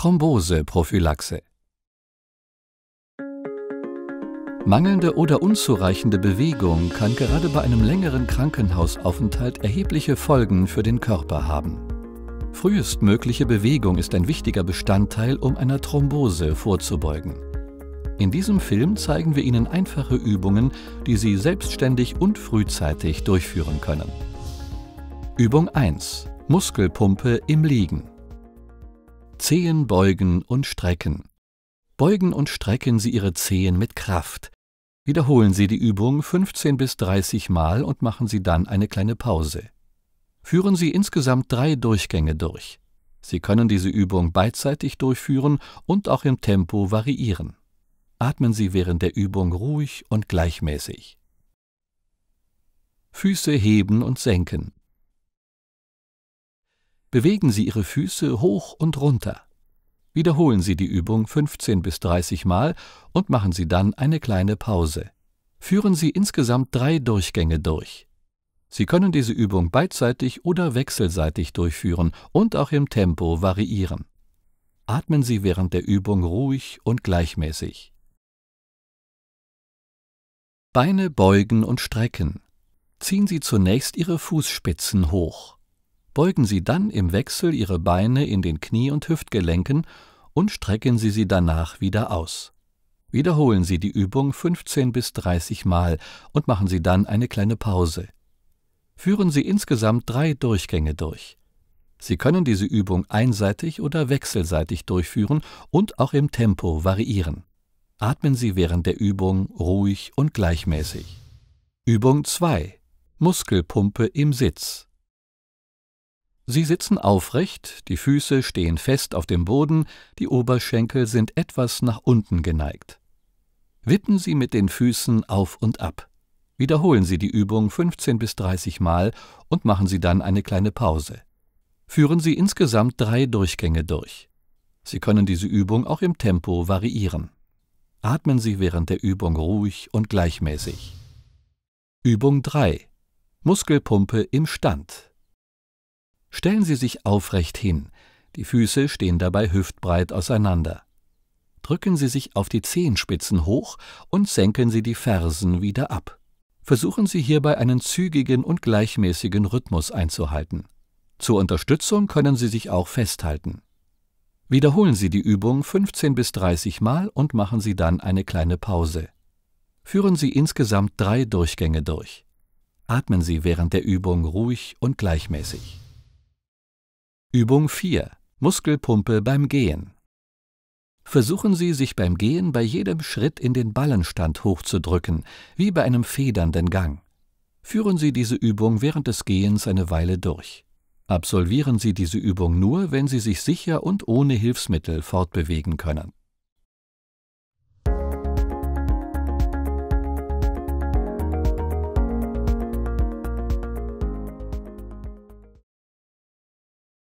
Thromboseprophylaxe. Mangelnde oder unzureichende Bewegung kann gerade bei einem längeren Krankenhausaufenthalt erhebliche Folgen für den Körper haben. Frühestmögliche Bewegung ist ein wichtiger Bestandteil, um einer Thrombose vorzubeugen. In diesem Film zeigen wir Ihnen einfache Übungen, die Sie selbstständig und frühzeitig durchführen können. Übung 1. Muskelpumpe im Liegen. Zehen beugen und strecken. Beugen und strecken Sie Ihre Zehen mit Kraft. Wiederholen Sie die Übung 15 bis 30 Mal und machen Sie dann eine kleine Pause. Führen Sie insgesamt drei Durchgänge durch. Sie können diese Übung beidseitig durchführen und auch im Tempo variieren. Atmen Sie während der Übung ruhig und gleichmäßig. Füße heben und senken. Bewegen Sie Ihre Füße hoch und runter. Wiederholen Sie die Übung 15 bis 30 Mal und machen Sie dann eine kleine Pause. Führen Sie insgesamt drei Durchgänge durch. Sie können diese Übung beidseitig oder wechselseitig durchführen und auch im Tempo variieren. Atmen Sie während der Übung ruhig und gleichmäßig. Beine beugen und strecken. Ziehen Sie zunächst Ihre Fußspitzen hoch. Beugen Sie dann im Wechsel Ihre Beine in den Knie- und Hüftgelenken und strecken Sie sie danach wieder aus. Wiederholen Sie die Übung 15 bis 30 Mal und machen Sie dann eine kleine Pause. Führen Sie insgesamt drei Durchgänge durch. Sie können diese Übung einseitig oder wechselseitig durchführen und auch im Tempo variieren. Atmen Sie während der Übung ruhig und gleichmäßig. Übung 2 Muskelpumpe im Sitz Sie sitzen aufrecht, die Füße stehen fest auf dem Boden, die Oberschenkel sind etwas nach unten geneigt. Wippen Sie mit den Füßen auf und ab. Wiederholen Sie die Übung 15 bis 30 Mal und machen Sie dann eine kleine Pause. Führen Sie insgesamt drei Durchgänge durch. Sie können diese Übung auch im Tempo variieren. Atmen Sie während der Übung ruhig und gleichmäßig. Übung 3. Muskelpumpe im Stand. Stellen Sie sich aufrecht hin, die Füße stehen dabei hüftbreit auseinander. Drücken Sie sich auf die Zehenspitzen hoch und senken Sie die Fersen wieder ab. Versuchen Sie hierbei einen zügigen und gleichmäßigen Rhythmus einzuhalten. Zur Unterstützung können Sie sich auch festhalten. Wiederholen Sie die Übung 15 bis 30 Mal und machen Sie dann eine kleine Pause. Führen Sie insgesamt drei Durchgänge durch. Atmen Sie während der Übung ruhig und gleichmäßig. Übung 4. Muskelpumpe beim Gehen. Versuchen Sie, sich beim Gehen bei jedem Schritt in den Ballenstand hochzudrücken, wie bei einem federnden Gang. Führen Sie diese Übung während des Gehens eine Weile durch. Absolvieren Sie diese Übung nur, wenn Sie sich sicher und ohne Hilfsmittel fortbewegen können.